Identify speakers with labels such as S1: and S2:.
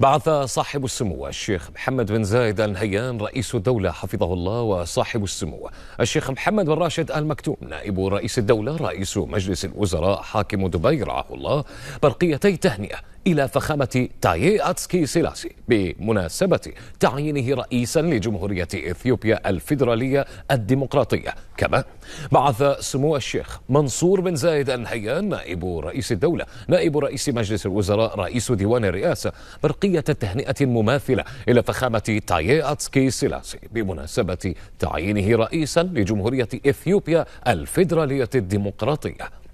S1: بعث صاحب السمو الشيخ محمد بن زايد ال نهيان رئيس الدولة حفظه الله وصاحب السمو الشيخ محمد بن راشد ال مكتوم نائب رئيس الدولة رئيس مجلس الوزراء حاكم دبي رعاه الله برقيتي تهنئة إلى فخامة تايي أتسكي سيلاسي بمناسبة تعيينه رئيسا لجمهورية إثيوبيا الفيدرالية الديمقراطية كما بعث سمو الشيخ منصور بن زايد النهيان نائب رئيس الدولة نائب رئيس مجلس الوزراء رئيس ديوان الرئاسة برقية تهنئة مماثلة إلى فخامة تايي أتسكي سيلاسي بمناسبة تعيينه رئيسا لجمهورية إثيوبيا الفيدرالية الديمقراطية